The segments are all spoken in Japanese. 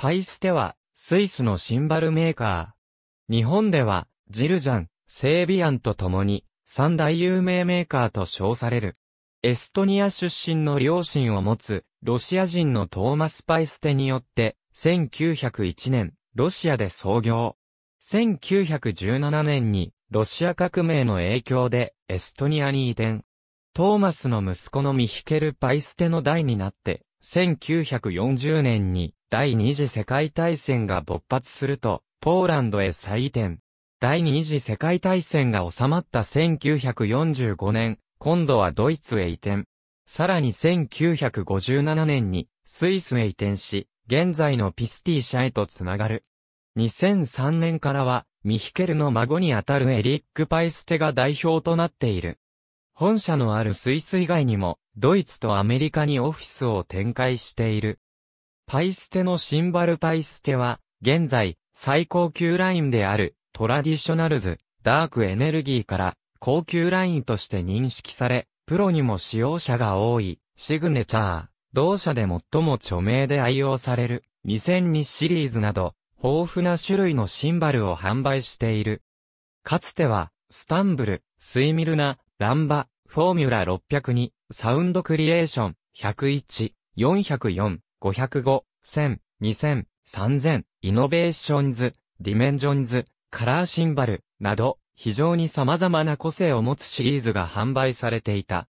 パイステは、スイスのシンバルメーカー。日本では、ジルジャン、セービアンと共に、三大有名メーカーと称される。エストニア出身の両親を持つ、ロシア人のトーマス・パイステによって、1901年、ロシアで創業。1917年に、ロシア革命の影響で、エストニアに移転。トーマスの息子のミヒケル・パイステの代になって、1940年に第二次世界大戦が勃発すると、ポーランドへ再移転。第二次世界大戦が収まった1945年、今度はドイツへ移転。さらに1957年にスイスへ移転し、現在のピスティ社へとつながる。2003年からは、ミヒケルの孫にあたるエリック・パイステが代表となっている。本社のあるスイス以外にも、ドイツとアメリカにオフィスを展開している。パイステのシンバルパイステは、現在、最高級ラインである、トラディショナルズ、ダークエネルギーから、高級ラインとして認識され、プロにも使用者が多い、シグネチャー、同社で最も著名で愛用される、2002シリーズなど、豊富な種類のシンバルを販売している。かつては、スタンブル、スイミルナ、ランバ、フォーミュラ602、サウンドクリエーション、101、404、505、1000、2000、3000、イノベーションズ、ディメンジョンズ、カラーシンバル、など、非常に様々な個性を持つシリーズが販売されていた。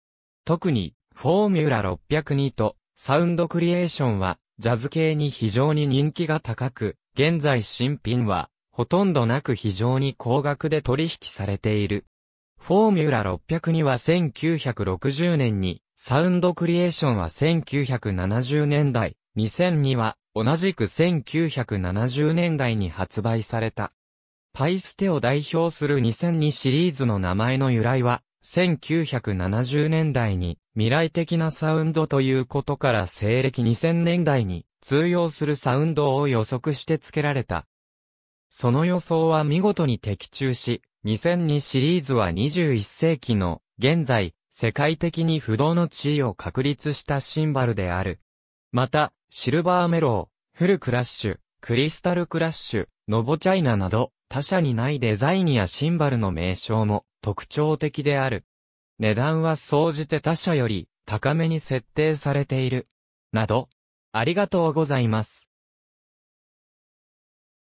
特に、フォーミュラ602と、サウンドクリエーションは、ジャズ系に非常に人気が高く、現在新品は、ほとんどなく非常に高額で取引されている。フォーミュラ602は1960年にサウンドクリエーションは1970年代、2002は同じく1970年代に発売された。パイステを代表する2002シリーズの名前の由来は、1970年代に未来的なサウンドということから西暦2000年代に通用するサウンドを予測して付けられた。その予想は見事に的中し、2002シリーズは21世紀の現在世界的に不動の地位を確立したシンバルである。また、シルバーメロー、フルクラッシュ、クリスタルクラッシュ、ノボチャイナなど、他社にないデザインやシンバルの名称も特徴的である。値段は総じて他社より高めに設定されている。など、ありがとうございます。